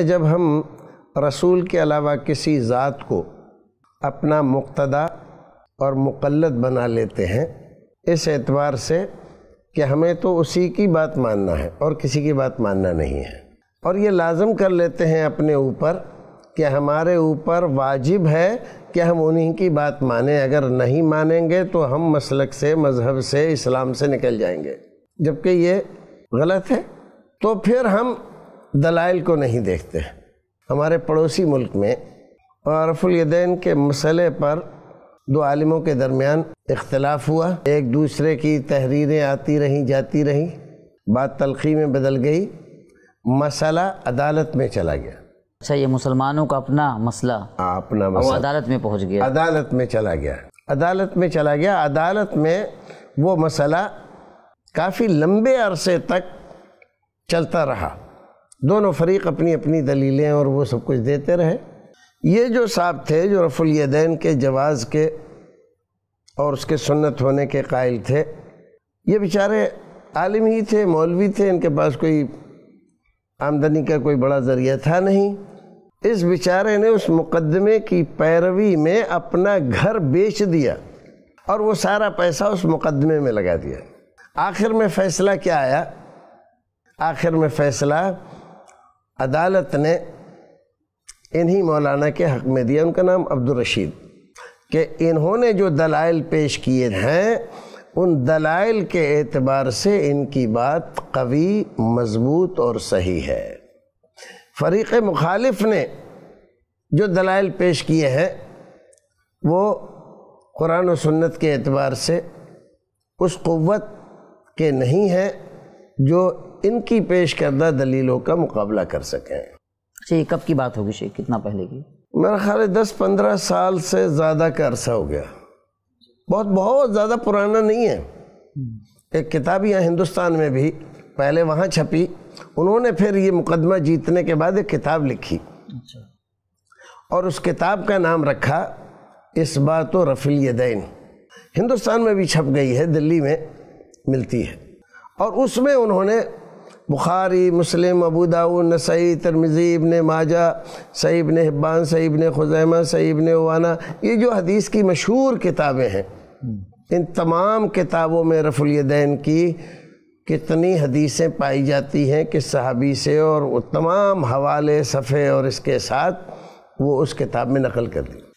जब हम रसूल के अलावा किसी ज़ात को अपना मुक्तदा और मुकलद बना लेते हैं इस एतवार से कि हमें तो उसी की बात मानना है और किसी की बात मानना नहीं है और ये लाजम कर लेते हैं अपने ऊपर कि हमारे ऊपर वाजिब है कि हम उन्हीं की बात माने अगर नहीं मानेंगे तो हम मसलक से मज़हब से इस्लाम से निकल जाएंगे जबकि ये गलत है तो फिर हम दलाइल को नहीं देखते हमारे पड़ोसी मुल्क में औरफुलदैन के मसले पर दो आलिमों के दरमियान इख्तलाफ हुआ एक दूसरे की तहरीरें आती रहीं जाती रहीं बात तलखी में बदल गई मसला अदालत में चला गया अच्छा ये मुसलमानों का अपना मसला आ, हाँ, अपना मसला अदालत में पहुंच गया अदालत में चला गया अदालत में चला गया अदालत में वो मसला काफ़ी लंबे अरसे तक चलता रहा दोनों फरीक अपनी अपनी दलीलें और वो सब कुछ देते रहे ये जो साहब थे जो रफ़ुलयदैन के जवाज़ के और उसके सुन्नत होने के कायल थे ये बेचारे आलिम ही थे मौलवी थे इनके पास कोई आमदनी का कोई बड़ा ज़रिया था नहीं इस बेचारे ने उस मुकदमे की पैरवी में अपना घर बेच दिया और वो सारा पैसा उस मुकदमे में लगा दिया आखिर में फ़ैसला क्या आया आखिर में फ़ैसला अदालत ने इन्हीं मौलाना के हक़ में दिया उनका नाम अब्दुल रशीद कि इन्होंने जो दलाइल पेश किए हैं उन दलाइल के एतबार से इनकी बात कवी मजबूत और सही है फरीक़ मुखालिफ ने जो दलाइल पेश किए हैं वो कुरान सन्नत सुन्नत के एतबार से उस क़वत के नहीं हैं जो इनकी पेश करदा दलीलों का मुकाबला कर सकें अच्छा, ये कब की बात होगी शेख कितना पहले की मेरा ख्याल दस पंद्रह साल से ज़्यादा का अरसा हो गया बहुत बहुत ज़्यादा पुराना नहीं है एक किताब यहाँ हिंदुस्तान में भी पहले वहाँ छपी उन्होंने फिर ये मुकदमा जीतने के बाद एक किताब लिखी अच्छा। और उस किताब का नाम रखा इस बात तो रफ़ील यदैन हिंदुस्तान में भी छप गई है दिल्ली में मिलती है और उसमें उन्होंने बुखारी मुस्लिम अबू दाऊ नसई तरमिज़ी इबन माजा सईब ने हिब्बान सईब ने खुजैमा सईब ने वाना ये जो हदीस की मशहूर किताबें हैं इन तमाम किताबों में रफुलदैन की कितनी हदीसें पाई जाती हैं कि सहाबी से और वो तमाम हवाले सफ़े और इसके साथ वो उस किताब में नकल कर दी